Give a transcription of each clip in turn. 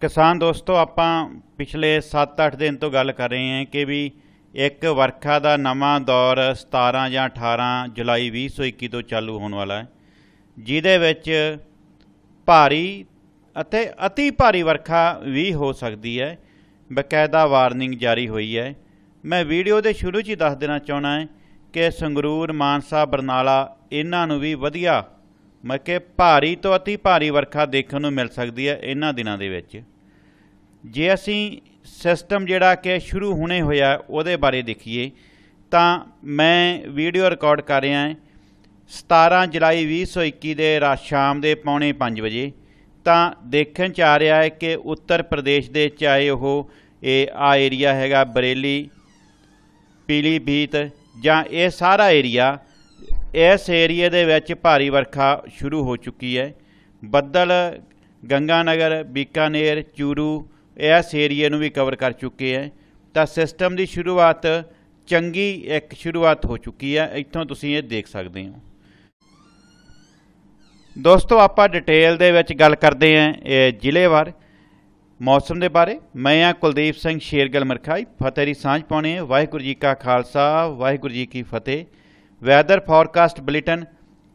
ਕਿਸਾਨ ਦੋਸਤੋ ਆਪਾਂ ਪਿਛਲੇ 7-8 ਦਿਨ ਤੋਂ ਗੱਲ ਕਰ ਰਹੇ ਹਾਂ ਕਿ ਵੀ ਇੱਕ ਵਰਖਾ ਦਾ ਨਵਾਂ ਦੌਰ 17 ਜਾਂ 18 ਜੁਲਾਈ 2021 ਤੋਂ ਚਾਲੂ ਹੋਣ ਵਾਲਾ ਹੈ ਜਿਹਦੇ ਵਿੱਚ ਭਾਰੀ ਅਤੇ অতি ਭਾਰੀ ਵਰਖਾ ਵੀ ਹੋ ਸਕਦੀ ਹੈ ਬਕਾਇਦਾ ਵਾਰਨਿੰਗ ਜਾਰੀ ਹੋਈ ਹੈ ਮੈਂ ਵੀਡੀਓ ਦੇ ਸ਼ੁਰੂ 'ਚ ਹੀ ਦੱਸ ਦੇਣਾ ਚਾਹਣਾ ਹੈ ਕਿ ਸੰਗਰੂਰ ਮਾਨਸਾ ਬਰਨਾਲਾ ਇਹਨਾਂ ਨੂੰ ਵੀ ਵਧੀਆ ਮੈਂ ਕਿ ਭਾਰੀ ਤੋਂ ਅਤੀ ਭਾਰੀ ਵਰਖਾ ਦੇਖਣ ਨੂੰ ਮਿਲ ਸਕਦੀ ਹੈ ਇਹਨਾਂ ਦਿਨਾਂ ਦੇ ਵਿੱਚ ਜੇ ਅਸੀਂ ਸਿਸਟਮ ਜਿਹੜਾ ਕਿ ਸ਼ੁਰੂ ਹੋਣੇ ਹੋਇਆ ਉਹਦੇ ਬਾਰੇ ਦੇਖੀਏ ਤਾਂ ਮੈਂ ਵੀਡੀਓ ਰਿਕਾਰਡ ਕਰ ਰਿਹਾ ਹਾਂ 17 ਜੁਲਾਈ 2021 ਦੇ ਰਾਤ ਸ਼ਾਮ ਦੇ ਪੌਣੇ 5 ਵਜੇ ਤਾਂ ਦੇਖਣ ਚ ਆ ਰਿਹਾ ਹੈ ਕਿ ਉੱਤਰ ਪ੍ਰਦੇਸ਼ ਦੇ ਚਾਹੇ ਉਹ ਇਹ ਆ ਏਰੀਆ ਹੈਗਾ ਬਰੇਲੀ ਪੀਲੀਭੀਤ ਜਾਂ ਇਹ ਸਾਰਾ ਏਰੀਆ ਇਸ ਏਰੀਏ ਦੇ ਵਿੱਚ ਭਾਰੀ ਵਰਖਾ ਸ਼ੁਰੂ ਹੋ ਚੁੱਕੀ ਹੈ ਬੱਦਲ ਗੰਗਾਨਗਰ ਬੀਕਾਨੇਰ ਚੂਰੂ ਇਸ ਏਰੀਏ ਨੂੰ ਵੀ ਕਵਰ ਕਰ ਚੁੱਕੇ ਹੈ ਤਾਂ ਸਿਸਟਮ ਦੀ ਸ਼ੁਰੂਆਤ ਚੰਗੀ ਇੱਕ ਸ਼ੁਰੂਆਤ ਹੋ ਚੁੱਕੀ ਹੈ ਇੱਥੋਂ ਤੁਸੀਂ ਇਹ ਦੇਖ ਸਕਦੇ ਹੋ ਦੋਸਤੋ ਆਪਾਂ ਡਿਟੇਲ ਦੇ ਵਿੱਚ ਗੱਲ ਕਰਦੇ ਹਾਂ ਇਹ ਜ਼ਿਲ੍ਹੇਵਾਰ ਮੌਸਮ ਦੇ ਬਾਰੇ ਮੈਂ ਆ ਕੁਲਦੀਪ ਸਿੰਘ ਸ਼ੇਰਗਲ ਮਰਖਾਈ ਫਤਿਹਰੀ ਸਾਂਝ ਪਾਉਣੇ ਵਾਹਿਗੁਰੂ ਜੀ ਕਾ ਖਾਲਸਾ ਵਾਹਿਗੁਰੂ ਜੀ ਕੀ ਫਤਿਹ ਵੈਦਰ ਫੋਰਕਾਸਟ ਬੁਲੇਟਿਨ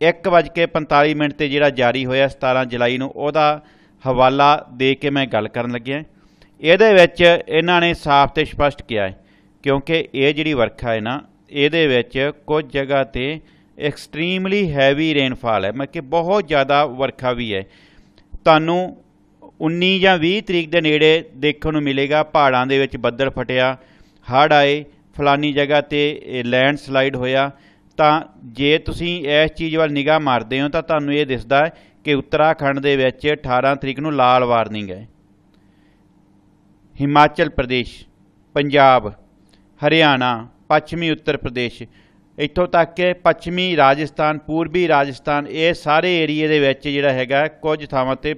1:45 ਮਿੰਟ ਤੇ ਜਿਹੜਾ ਜਾਰੀ ਹੋਇਆ 17 ਜੁਲਾਈ ਨੂੰ ਉਹਦਾ ਹਵਾਲਾ ਦੇ ਕੇ ਮੈਂ ਗੱਲ ਕਰਨ ਲੱਗਿਆ ਇਹਦੇ ਵਿੱਚ ਇਹਨਾਂ ਨੇ ਸਾਫ਼ ਤੇ ਸਪਸ਼ਟ ਕਿਹਾ ਹੈ ਕਿਉਂਕਿ ਇਹ ਜਿਹੜੀ ਵਰਖਾ ਹੈ ਨਾ ਇਹਦੇ ਵਿੱਚ ਕੁਝ ਜਗ੍ਹਾ ਤੇ ਐਕਸਟ੍ਰੀਮਲੀ ਹੈਵੀ ਰੇਨਫਾਲ ਹੈ ਮਤਲਬ ਕਿ ਬਹੁਤ ਜ਼ਿਆਦਾ ਵਰਖਾ ਵੀ ਹੈ ਤੁਹਾਨੂੰ 19 ਜਾਂ 20 ਤਰੀਕ ਦੇ ਨੇੜੇ ਦੇਖਣ ਨੂੰ ਮਿਲੇਗਾ ਪਹਾੜਾਂ ਦੇ ਵਿੱਚ ਬੱਦਲ ਫਟਿਆ ਹੜ ਆਏ ਫਲਾਨੀ ਜਗ੍ਹਾ ਤੇ ਲੈਂਡਸਲਾਈਡ ਹੋਇਆ ਤਾਂ ਜੇ ਤੁਸੀਂ ਇਸ ਚੀਜ਼ ਵੱਲ ਨਿਗਾਹ ਮਾਰਦੇ ਹੋ ਤਾਂ ਤੁਹਾਨੂੰ ਇਹ ਦਿਸਦਾ ਕਿ ਉੱਤਰਾਖੰਡ ਦੇ ਵਿੱਚ 18 ਤਰੀਕ ਨੂੰ ਲਾਲ ਵਾਰਨਿੰਗ ਹੈ ਹਿਮਾਚਲ ਪ੍ਰਦੇਸ਼ ਪੰਜਾਬ ਹਰਿਆਣਾ ਪੱਛਮੀ ਉੱਤਰ ਪ੍ਰਦੇਸ਼ ਇੱਥੋਂ ਤੱਕ ਕਿ ਪੱਛਮੀ ਰਾਜਸਥਾਨ ਪੂਰਬੀ ਰਾਜਸਥਾਨ ਇਹ ਸਾਰੇ ਏਰੀਏ ਦੇ ਵਿੱਚ ਜਿਹੜਾ ਹੈਗਾ ਕੁਝ ਥਾਵਾਂ ਤੇ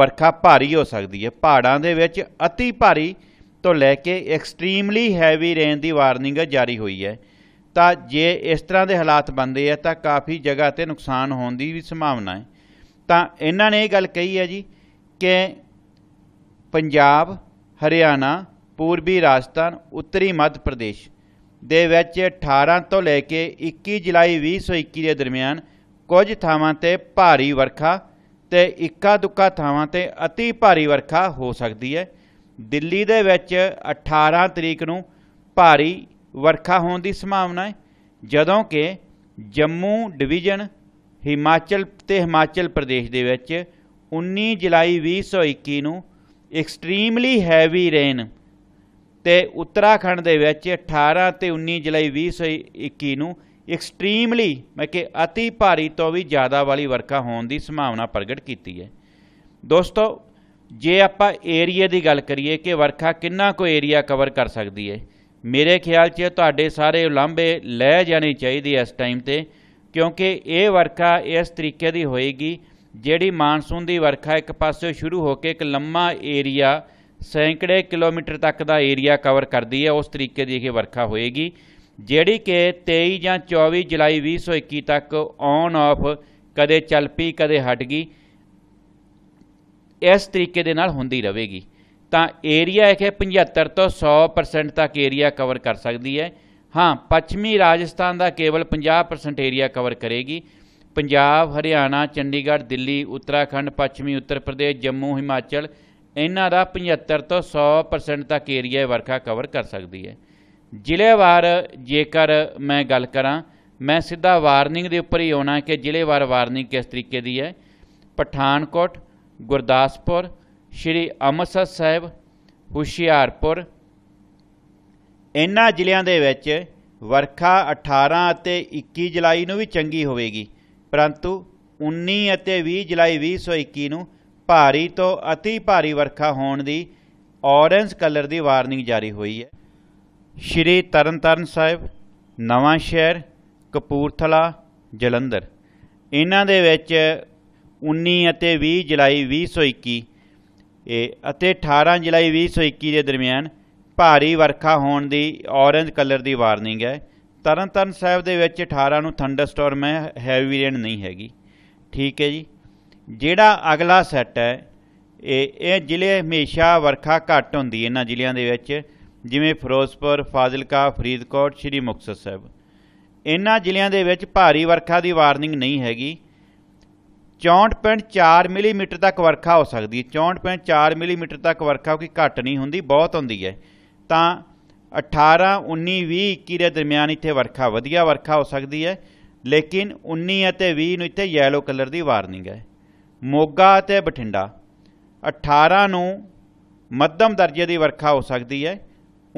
ਵਰਖਾ ਭਾਰੀ ਹੋ ਸਕਦੀ ਹੈ ਪਹਾੜਾਂ ਦੇ ਵਿੱਚ ਅਤੀ ਭਾਰੀ ਤੋਂ ਲੈ ਕੇ ਐਕਸਟ੍ਰੀਮਲੀ ਹੈਵੀ ਰੇਨ ਦੀ ਵਾਰਨਿੰਗ ਜਾਰੀ ਹੋਈ ਹੈ ਤਾਂ ਜੇ ਇਸ ਤਰ੍ਹਾਂ ਦੇ ਹਾਲਾਤ ਬਣਦੇ ਆ ਤਾਂ ਕਾਫੀ ਜਗ੍ਹਾ ਤੇ ਨੁਕਸਾਨ ਹੋਣ ਦੀ ਵੀ ਸੰਭਾਵਨਾ ਹੈ ਤਾਂ ਇਹਨਾਂ ਨੇ ਇਹ ਗੱਲ ਕਹੀ ਹੈ ਜੀ ਕਿ ਪੰਜਾਬ ਹਰਿਆਣਾ ਪੂਰਬੀ ਰਾਜਸਥਾਨ ਉੱਤਰੀ ਮੱਧ ਪ੍ਰਦੇਸ਼ ਦੇ ਵਿੱਚ 18 ਤੋਂ ਲੈ ਕੇ 21 ਜੁਲਾਈ 2021 ਦੇ ਦਰਮਿਆਨ ਕੁਝ ਥਾਵਾਂ ਤੇ ਭਾਰੀ ਵਰਖਾ ਤੇ ਇੱਕਾ ਦੁੱਕਾ ਥਾਵਾਂ ਤੇ অতি ਭਾਰੀ ਵਰਖਾ ਹੋ ਸਕਦੀ ਹੈ ਦਿੱਲੀ ਦੇ ਵਿੱਚ 18 ਤਰੀਕ ਨੂੰ ਭਾਰੀ ਵਰਖਾ ਹੋਣ ਦੀ ਸੰਭਾਵਨਾ ਹੈ ਜਦੋਂ ਕਿ ਜੰਮੂ ਡਿਵੀਜ਼ਨ ਹਿਮਾਚਲ ਤੇ ਹਿਮਾਚਲ ਪ੍ਰਦੇਸ਼ ਦੇ ਵਿੱਚ 19 ਜੁਲਾਈ 2021 ਨੂੰ ਐਕਸਟ੍ਰੀਮਲੀ ਹੈਵੀ ਰੇਨ ਤੇ ਉੱਤਰਾਖੰਡ ਦੇ ਵਿੱਚ 18 ਤੇ 19 ਜੁਲਾਈ 2021 ਨੂੰ ਐਕਸਟ੍ਰੀਮਲੀ ਮੈਂ ਕਿ ਅਤੀ ਭਾਰੀ ਤੋਂ ਵੀ ਜ਼ਿਆਦਾ ਵਾਲੀ ਵਰਖਾ ਹੋਣ ਦੀ ਸੰਭਾਵਨਾ ਪ੍ਰਗਟ ਕੀਤੀ ਹੈ ਦੋਸਤੋ ਜੇ ਆਪਾਂ ਏਰੀਆ ਦੀ ਗੱਲ ਕਰੀਏ ਕਿ ਵਰਖਾ ਕਿੰਨਾ ਕੋ ਏਰੀਆ ਕਵਰ ਕਰ ਸਕਦੀ ਹੈ ਮੇਰੇ ਖਿਆਲ 'ਚ ਤੁਹਾਡੇ ਸਾਰੇ ਉਲੰਭੇ ਲੈ ਜਾਣੀ ਚਾਹੀਦੀ ਇਸ ਟਾਈਮ ਤੇ ਕਿਉਂਕਿ ਇਹ ਵਰਖਾ ਇਸ ਤਰੀਕੇ ਦੀ ਹੋਏਗੀ ਜਿਹੜੀ ਮਾਨਸੂਨ ਦੀ ਵਰਖਾ ਇੱਕ ਪਾਸੇ ਸ਼ੁਰੂ ਹੋ ਕੇ ਇੱਕ ਲੰਮਾ ਏਰੀਆ ਸੈਂਕੜੇ ਕਿਲੋਮੀਟਰ ਤੱਕ ਦਾ ਏਰੀਆ ਕਵਰ ਕਰਦੀ ਹੈ ਉਸ ਤਰੀਕੇ ਦੀ ਇਹ ਵਰਖਾ ਹੋਏਗੀ ਜਿਹੜੀ ਕਿ 23 ਜਾਂ 24 ਜੁਲਾਈ 2021 ਤੱਕ ਔਨ ਆਫ ਕਦੇ ਚੱਲ ਪਈ ਕਦੇ ਹਟ ਗਈ ਇਸ ਤਰੀਕੇ ਦੇ ਨਾਲ ਹੁੰਦੀ ਰਹੇਗੀ ਤਾਂ ਏਰੀਆ ਇਹ ਕਿ 75 ਤੋਂ 100% ਤੱਕ ਏਰੀਆ ਕਵਰ ਕਰ ਸਕਦੀ ਹੈ ਹਾਂ ਪੱਛਮੀ ਰਾਜਸਥਾਨ ਦਾ ਕੇਵਲ 50% ਏਰੀਆ ਕਵਰ ਕਰੇਗੀ ਪੰਜਾਬ ਹਰਿਆਣਾ ਚੰਡੀਗੜ੍ਹ ਦਿੱਲੀ ਉੱਤਰਾਖੰਡ ਪੱਛਮੀ ਉੱਤਰ ਪ੍ਰਦੇਸ਼ ਜੰਮੂ ਹਿਮਾਚਲ ਇਹਨਾਂ ਦਾ 75 ਤੋਂ 100% ਤੱਕ ਏਰੀਆ ਵਰਖਾ ਕਵਰ ਕਰ ਸਕਦੀ ਹੈ ਜ਼ਿਲ੍ਹੇਵਾਰ ਜੇਕਰ ਮੈਂ ਗੱਲ ਕਰਾਂ ਮੈਂ ਸਿੱਧਾ ਵਾਰਨਿੰਗ ਦੇ ਉੱਪਰ ਹੀ ਆਉਣਾ ਕਿ ਜ਼ਿਲ੍ਹੇਵਾਰ ਵਾਰਨਿੰਗ ਕਿਸ ਤਰੀਕੇ ਦੀ ਹੈ ਪਠਾਨਕੋਟ ਗੁਰਦਾਸਪੁਰ ਸ਼੍ਰੀ ਅੰਮ੍ਰਿਤਸਰ ਸਾਹਿਬ ਹੁਸ਼ਿਆਰਪੁਰ ਇਨ੍ਹਾਂ ਜ਼ਿਲ੍ਹਿਆਂ ਦੇ ਵਿੱਚ ਵਰਖਾ 18 ਅਤੇ 21 ਜੁਲਾਈ ਨੂੰ ਵੀ ਚੰਗੀ ਹੋਵੇਗੀ ਪਰੰਤੂ 19 ਅਤੇ 20 ਜੁਲਾਈ 2021 ਨੂੰ ਭਾਰੀ ਤੋਂ ਅਤੀ ਭਾਰੀ ਵਰਖਾ ਹੋਣ ਦੀ ਔਰੇਂਜ ਕਲਰ ਦੀ ਵਾਰਨਿੰਗ ਜਾਰੀ ਹੋਈ ਹੈ ਸ਼੍ਰੀ ਤਰਨਤਾਰਨ ਸਾਹਿਬ ਨਵਾਂ ਸ਼ਹਿਰ ਕਪੂਰਥਲਾ ਜਲੰਧਰ ਇਹਨਾਂ ਦੇ ਵਿੱਚ 19 ਅਤੇ 20 ਜੁਲਾਈ 2021 ਇਹ ਅਤੇ 18 ਜੁਲਾਈ 2021 ਦੇ ਦਰਮਿਆਨ ਭਾਰੀ ਵਰਖਾ ਹੋਣ ਦੀ ਔਰੇਂਜ ਕਲਰ ਦੀ ਵਾਰਨਿੰਗ ਹੈ ਤਰਨਤਨ ਸਾਹਿਬ ਦੇ ਵਿੱਚ 18 ਨੂੰ ਥੰਡਰਸਟਾਰਮ ਹੈ ਹੈਵੀ ਰੇਨ ਨਹੀਂ ਹੈਗੀ ਠੀਕ ਹੈ ਜੀ ਜਿਹੜਾ ਅਗਲਾ ਸੈੱਟ ਹੈ ਇਹ ਇਹ ਜ਼ਿਲ੍ਹੇ ਹਮੇਸ਼ਾ ਵਰਖਾ ਘੱਟ ਹੁੰਦੀ ਹੈ ਇਹਨਾਂ ਜ਼ਿਲ੍ਹਿਆਂ ਦੇ ਵਿੱਚ ਜਿਵੇਂ ਫਿਰੋਜ਼ਪੁਰ ਫਾਜ਼ਿਲਕਾ ਫਰੀਦਕੋਟ ਸ਼੍ਰੀ ਮੁਕਤਸਰ ਸਾਹਿਬ ਇਹਨਾਂ ਜ਼ਿਲ੍ਹਿਆਂ ਦੇ ਵਿੱਚ ਭਾਰੀ ਵਰਖਾ ਦੀ ਵਾਰਨਿੰਗ ਨਹੀਂ ਹੈਗੀ 64.4 ਮਿਲੀਮੀਟਰ ਤੱਕ ਵਰਖਾ ਹੋ ਸਕਦੀ ਹੈ 64.4 ਮਿਲੀਮੀਟਰ ਤੱਕ ਵਰਖਾ ਕੋਈ ਘੱਟ ਨਹੀਂ ਹੁੰਦੀ ਬਹੁਤ ਹੁੰਦੀ ਹੈ ਤਾਂ 18 19 20 21 ਦੇ ਦਰਮਿਆਨ ਇੱਥੇ ਵਰਖਾ ਵਧੀਆ ਵਰਖਾ ਹੋ ਸਕਦੀ ਹੈ ਲੇਕਿਨ 19 ਅਤੇ 20 ਨੂੰ ਇੱਥੇ ਯੈਲੋ ਕਲਰ ਦੀ ਵਾਰਨਿੰਗ ਹੈ ਮੋਗਾ ਅਤੇ ਬਠਿੰਡਾ 18 ਨੂੰ ਮੱਧਮ ਦਰਜੇ ਦੀ ਵਰਖਾ ਹੋ ਸਕਦੀ ਹੈ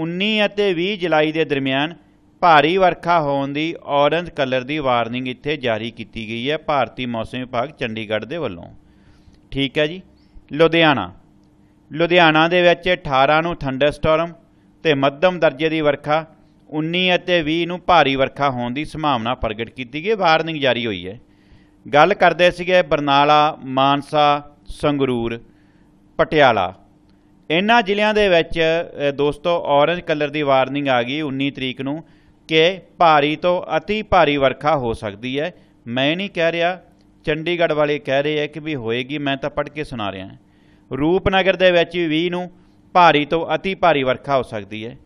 19 ਅਤੇ 20 ਜੁਲਾਈ ਦੇ ਦਰਮਿਆਨ ਭਾਰੀ ਵਰਖਾ ਹੋਣ ਦੀ ਔਰੰਜ ਕਲਰ ਦੀ ਵਾਰਨਿੰਗ ਇੱਥੇ ਜਾਰੀ ਕੀਤੀ ਗਈ ਹੈ ਭਾਰਤੀ ਮੌਸਮ ਵਿਭਾਗ ਚੰਡੀਗੜ੍ਹ ਦੇ ਵੱਲੋਂ ਠੀਕ ਹੈ ਜੀ ਲੁਧਿਆਣਾ ਲੁਧਿਆਣਾ ਦੇ ਵਿੱਚ 18 ਨੂੰ ਥੰਡਰਸਟਾਰਮ ਤੇ ਮੱਧਮ ਦਰਜੇ ਦੀ ਵਰਖਾ 19 ਅਤੇ 20 ਨੂੰ ਭਾਰੀ ਵਰਖਾ ਹੋਣ ਦੀ ਸੰਭਾਵਨਾ ਪ੍ਰਗਟ ਕੀਤੀ ਗਈ ਵਾਰਨਿੰਗ ਜਾਰੀ ਹੋਈ ਹੈ ਗੱਲ ਕਰਦੇ ਸੀਗੇ ਬਰਨਾਲਾ ਮਾਨਸਾ ਸੰਗਰੂਰ ਪਟਿਆਲਾ ਇਹਨਾਂ ਜ਼ਿਲ੍ਹਿਆਂ ਦੇ ਵਿੱਚ ਦੋਸਤੋ ਔਰੰਜ ਕਲਰ ਦੀ ਵਾਰਨਿੰਗ ਆ ਗਈ 19 ਤਰੀਕ ਨੂੰ ਕਿ ਭਾਰੀ ਤੋਂ অতি ਭਾਰੀ ਵਰਖਾ ਹੋ ਸਕਦੀ ਹੈ ਮੈਂ ਨਹੀਂ ਕਹਿ ਰਿਹਾ ਚੰਡੀਗੜ੍ਹ ਵਾਲੇ ਕਹਿ ਰਹੇ ਆ ਕਿ ਵੀ ਹੋਏਗੀ ਮੈਂ ਤਾਂ ਪੜ੍ਹ ਕੇ ਸੁਣਾ ਰਿਹਾ ਰੂਪਨਗਰ ਦੇ ਵਿੱਚ 20 ਨੂੰ ਭਾਰੀ ਤੋਂ অতি ਭਾਰੀ ਵਰਖਾ ਹੋ ਸਕਦੀ ਹੈ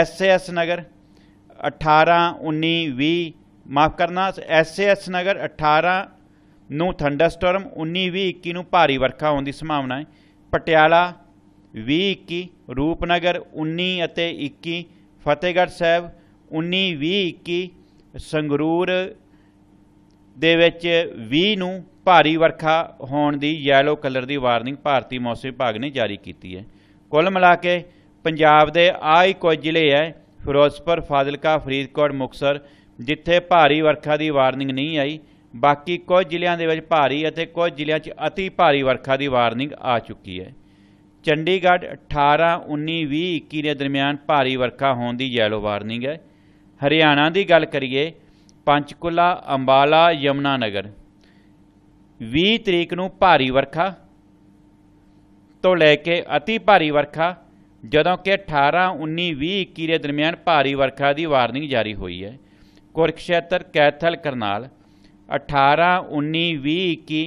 ਐਸਐਸ ਨਗਰ 18 19 20 ਮਾਫ ਕਰਨਾ ਐਸਐਸ ਨਗਰ 18 ਨੂੰ ਥੰਡਰਸਟਾਰਮ 19 20 21 ਨੂੰ ਭਾਰੀ ਵਰਖਾ ਹੋਣ ਦੀ ਸੰਭਾਵਨਾ ਹੈ ਪਟਿਆਲਾ 20 21 ਰੂਪਨਗਰ 19 ਅਤੇ 21 ਫਤਿਹਗੜ੍ਹ ਸਾਹਿਬ 19 20 21 ਸੰਗਰੂਰ ਦੇ ਵਿੱਚ 20 ਨੂੰ ਭਾਰੀ ਵਰਖਾ ਹੋਣ ਦੀ ਯੈਲੋ ਕਲਰ ਦੀ ਵਾਰਨਿੰਗ ਭਾਰਤੀ ਮੌਸਮ ਵਿਭਾਗ ਨੇ ਜਾਰੀ ਕੀਤੀ ਹੈ ਕੁੱਲ ਮਿਲਾ ਕੇ ਪੰਜਾਬ ਦੇ ਹੀ ਕੁਝ ਜ਼ਿਲ੍ਹੇ ਹੈ ਫਿਰੋਜ਼ਪੁਰ ਫਾਜ਼ਿਲਕਾ ਫਰੀਦਕੋਟ ਮੁਕਸਰ ਜਿੱਥੇ ਭਾਰੀ ਵਰਖਾ ਦੀ ਵਾਰਨਿੰਗ ਨਹੀਂ ਆਈ ਬਾਕੀ ਕੁਝ ਜ਼ਿਲ੍ਹਿਆਂ ਦੇ ਵਿੱਚ ਭਾਰੀ ਅਤੇ ਕੁਝ ਜ਼ਿਲ੍ਹਿਆਂ 'ਚ ਅਤੀ ਭਾਰੀ ਵਰਖਾ ਦੀ ਵਾਰਨਿੰਗ ਆ ਚੁੱਕੀ ਹੈ ਚੰਡੀਗੜ੍ਹ 18 19 20 21 ਦੇ ਦਰਮਿਆਨ ਭਾਰੀ ਵਰਖਾ ਹੋਣ ਦੀ ਯੈਲੋ ਵਾਰਨਿੰਗ ਹੈ ਹਰਿਆਣਾ ਦੀ ਗੱਲ ਕਰੀਏ ਪੰਚਕੁਲਾ ਅੰਬਾਲਾ ਯਮਨਾ ਨਗਰ 20 ਤਰੀਕ ਨੂੰ ਭਾਰੀ ਵਰਖਾ ਤੋਂ ਲੈ ਕੇ ਅਤੀ ਭਾਰੀ ਵਰਖਾ ਜਦੋਂ ਕਿ 18 19 20 21 ਦੇ ਦਰਮਿਆਨ ਭਾਰੀ ਵਰਖਾ ਦੀ ਵਾਰਨਿੰਗ ਜਾਰੀ ਹੋਈ ਹੈ ਕੁਰਕਸ਼ੇਤਰ ਕੈਥਲ ਕਰਨਾਲ 18 19 20 21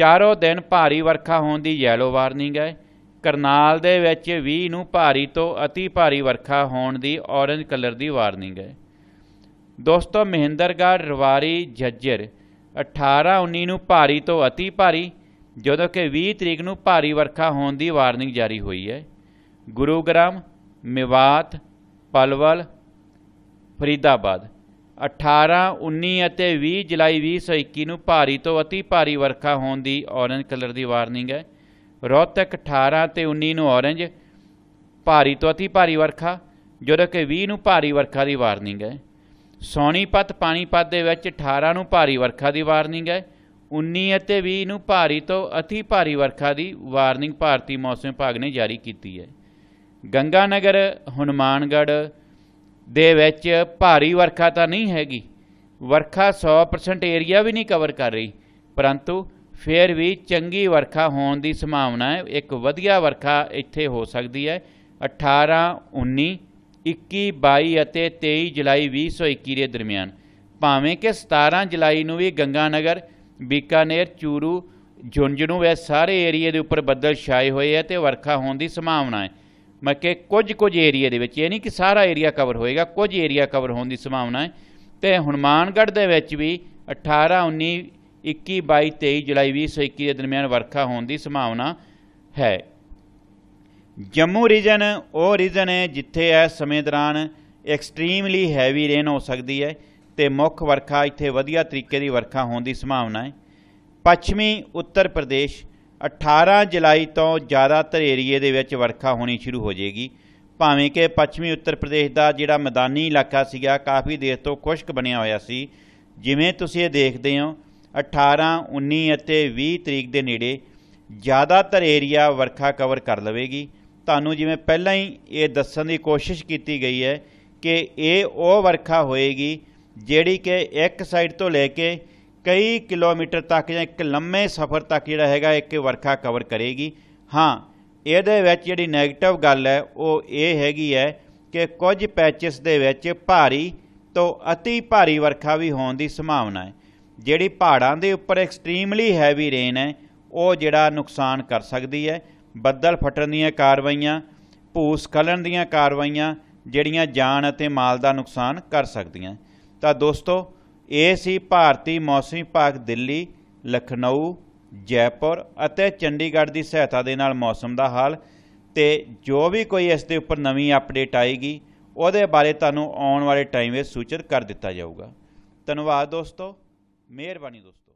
ਚਾਰੋਂ ਦਿਨ ਭਾਰੀ ਵਰਖਾ ਹੋਣ ਦੀ ਯੈਲੋ ਵਾਰਨਿੰਗ ਹੈ ਕਰਨਾਲ ਦੇ ਵਿੱਚ 20 ਨੂੰ ਭਾਰੀ ਤੋਂ অতি ਭਾਰੀ ਵਰਖਾ ਹੋਣ ਦੀ ਔਰੇਂਜ ਕਲਰ ਦੀ ਵਾਰਨਿੰਗ ਹੈ ਦੋਸਤੋ ਮਹਿੰਦਰਗੜ੍ਹ ਰਵਾਰੀ ਜੱਜਰ 18 19 ਨੂੰ ਭਾਰੀ ਤੋਂ অতি ਭਾਰੀ ਜਦੋਂ ਕਿ 20 ਤਰੀਕ ਨੂੰ ਭਾਰੀ ਵਰਖਾ ਹੋਣ ਦੀ ਵਾਰਨਿੰਗ ਜਾਰੀ ਹੋਈ ਹੈ ਗੁਰੂਗ੍ਰਾਮ ਮਿਵਾਤ ਪਲਵਲ ਫਰੀਦਾਬਾਦ 18 19 ਅਤੇ 20 ਜੁਲਾਈ 2021 ਨੂੰ ਭਾਰੀ ਤੋਂ অতি ਭਾਰੀ ਵਰਖਾ ਹੋਣ ਦੀ ਔਰੇਂਜ ਕਲਰ ਦੀ ਵਾਰਨਿੰਗ ਹੈ ਰੋਹਤਕ 18 ਤੇ 19 ਨੂੰ ਔਰੇਂਜ ਭਾਰੀ ਤੋਂ ਅਤੀ ਭਾਰੀ ਵਰਖਾ ਜਦੋਂ ਕਿ 20 ਨੂੰ ਭਾਰੀ ਵਰਖਾ ਦੀ ਵਾਰਨਿੰਗ ਹੈ ਸੋਨੀਪਤ ਪਾਣੀਪਤ ਦੇ ਵਿੱਚ 18 ਨੂੰ ਭਾਰੀ ਵਰਖਾ ਦੀ ਵਾਰਨਿੰਗ ਹੈ 19 ਅਤੇ 20 ਨੂੰ ਭਾਰੀ ਤੋਂ ਅਤੀ ਭਾਰੀ ਵਰਖਾ ਦੀ ਵਾਰਨਿੰਗ ਭਾਰਤੀ ਮੌਸਮ ਵਿਭਾਗ ਨੇ ਜਾਰੀ ਕੀਤੀ ਹੈ ਗੰਗਾ ਨਗਰ ਹਨੂਮਾਨਗੜ ਦੇ ਵਿੱਚ ਭਾਰੀ ਵਰਖਾ ਤਾਂ ਨਹੀਂ ਹੈਗੀ ਵਰਖਾ 100% ਏਰੀਆ ਵੀ ਨਹੀਂ ਕਵਰ ਕਰ ਰਹੀ ਪਰੰਤੂ ਫੇਰ ਵੀ ਚੰਗੀ ਵਰਖਾ ਹੋਣ ਦੀ ਸੰਭਾਵਨਾ ਹੈ ਇੱਕ ਵਧੀਆ ਵਰਖਾ ਇੱਥੇ ਹੋ ਸਕਦੀ ਹੈ 18 19 21 22 ਅਤੇ 23 ਜੁਲਾਈ 2021 ਦੇ ਦਰਮਿਆਨ ਭਾਵੇਂ ਕਿ 17 ਜੁਲਾਈ ਨੂੰ ਵੀ ਗੰਗਾਨਗਰ ਬੀਕਾਨੇਰ ਚੂਰੂ ਜੁੰਜਣੂ ਵੇ ਸਾਰੇ ਏਰੀਆ ਦੇ ਉੱਪਰ ਬੱਦਲ ਛਾਏ ਹੋਏ ਆ ਤੇ ਵਰਖਾ ਹੋਣ ਦੀ ਸੰਭਾਵਨਾ ਹੈ ਮੈਂ ਕਿ ਕੁਝ ਕੁਝ ਏਰੀਆ ਦੇ ਵਿੱਚ ਇਹ ਨਹੀਂ ਕਿ ਸਾਰਾ ਏਰੀਆ ਕਵਰ ਹੋਏਗਾ ਕੁਝ ਏਰੀਆ ਕਵਰ ਹੋਣ ਦੀ ਸੰਭਾਵਨਾ ਹੈ ਤੇ ਹਨੂਮਾਨਗੜ੍ਹ ਦੇ ਵਿੱਚ ਵੀ 18 19 21 22 23 ਜੁਲਾਈ 2021 ਦੇ ਦਰਮਿਆਨ ਵਰਖਾ ਹੋਣ ਦੀ ਸੰਭਾਵਨਾ ਹੈ ਜੰਮੂ ਰੀਜਨ ਉਹ ਰੀਜਨ ਹੈ ਜਿੱਥੇ ਇਸ ਸਮੇਂ ਦੌਰਾਨ ਐਕਸਟ੍ਰੀਮਲੀ ਹੈਵੀ ਰੇਨ ਹੋ ਸਕਦੀ ਹੈ ਤੇ ਮੁੱਖ ਵਰਖਾ ਇੱਥੇ ਵਧੀਆ ਤਰੀਕੇ ਦੀ ਵਰਖਾ ਹੋਣ ਦੀ ਸੰਭਾਵਨਾ ਹੈ ਪੱਛਮੀ ਉੱਤਰ ਪ੍ਰਦੇਸ਼ 18 ਜੁਲਾਈ ਤੋਂ ਜ਼ਿਆਦਾਤਰ ਏਰੀਏ ਦੇ ਵਿੱਚ ਵਰਖਾ ਹੋਣੀ ਸ਼ੁਰੂ ਹੋ ਜਾਏਗੀ ਭਾਵੇਂ ਕਿ ਪੱਛਮੀ ਉੱਤਰ ਪ੍ਰਦੇਸ਼ ਦਾ ਜਿਹੜਾ ਮੈਦਾਨੀ ਇਲਾਕਾ ਸੀਗਾ ਕਾਫੀ ਦੇਰ ਤੋਂ ਖੁਸ਼ਕ ਬਣਿਆ ਹੋਇਆ ਸੀ ਜਿਵੇਂ ਤੁਸੀਂ ਇਹ ਦੇਖਦੇ ਹੋ 18 19 ਅਤੇ 20 ਤਰੀਕ ਦੇ ਨੇੜੇ ਜ਼ਿਆਦਾਤਰ ਏਰੀਆ ਵਰਖਾ ਕਵਰ ਕਰ ਲਵੇਗੀ ਤੁਹਾਨੂੰ ਜਿਵੇਂ ਪਹਿਲਾਂ ਹੀ ਇਹ ਦੱਸਣ ਦੀ ਕੋਸ਼ਿਸ਼ ਕੀਤੀ ਗਈ ਹੈ ਕਿ ਇਹ ਉਹ ਵਰਖਾ ਹੋਏਗੀ ਜਿਹੜੀ ਕਿ ਇੱਕ ਸਾਈਡ ਤੋਂ ਲੈ ਕੇ ਕਈ ਕਿਲੋਮੀਟਰ ਤੱਕ ਜਾਂ ਇੱਕ ਲੰਮੇ ਸਫ਼ਰ ਤੱਕ ਜਿਹੜਾ ਹੈਗਾ ਇੱਕ ਵਰਖਾ ਕਵਰ ਕਰੇਗੀ ਹਾਂ ਇਹਦੇ ਵਿੱਚ ਜਿਹੜੀ 네ਗੇਟਿਵ ਗੱਲ ਹੈ ਉਹ ਇਹ ਹੈਗੀ ਹੈ ਕਿ ਕੁਝ ਪੈਚਸ ਦੇ ਵਿੱਚ ਭਾਰੀ ਤੋਂ ਅਤੀ ਭਾਰੀ ਵਰਖਾ ਵੀ ਹੋਣ ਦੀ ਸੰਭਾਵਨਾ ਹੈ ਜਿਹੜੀ ਪਹਾੜਾਂ ਦੇ ਉੱਪਰ ਐਕਸਟ੍ਰੀਮਲੀ ਹੈਵੀ ਰੇਨ ਹੈ ਉਹ ਜਿਹੜਾ ਨੁਕਸਾਨ ਕਰ ਸਕਦੀ ਹੈ ਬੱਦਲ ਫਟਣ ਦੀਆਂ ਕਾਰਵਾਈਆਂ ਭੂਸਖਲਨ ਦੀਆਂ ਕਾਰਵਾਈਆਂ ਜਿਹੜੀਆਂ ਜਾਨ ਅਤੇ ਮਾਲ ਦਾ ਨੁਕਸਾਨ ਕਰ ਸਕਦੀਆਂ ਤਾਂ ਦੋਸਤੋ ਇਹ ਸੀ ਭਾਰਤੀ ਮੌਸਮੀ ਭਾਗ ਦਿੱਲੀ ਲਖਨਊ ਜੈਪੁਰ ਅਤੇ ਚੰਡੀਗੜ੍ਹ ਦੀ ਸਹਾਇਤਾ ਦੇ ਨਾਲ ਮੌਸਮ ਦਾ ਹਾਲ ਤੇ ਜੋ ਵੀ ਕੋਈ ਇਸ ਦੇ ਉੱਪਰ ਨਵੀਂ ਅਪਡੇਟ ਆਏਗੀ ਉਹਦੇ ਬਾਰੇ ਤੁਹਾਨੂੰ ਆਉਣ ਵਾਲੇ ਟਾਈਮ ਵਿੱਚ ਸੂਚਿਤ ਕਰ ਦਿੱਤਾ ਜਾਊਗਾ ਧੰਨਵਾਦ ਦੋਸਤੋ Mir vanidos.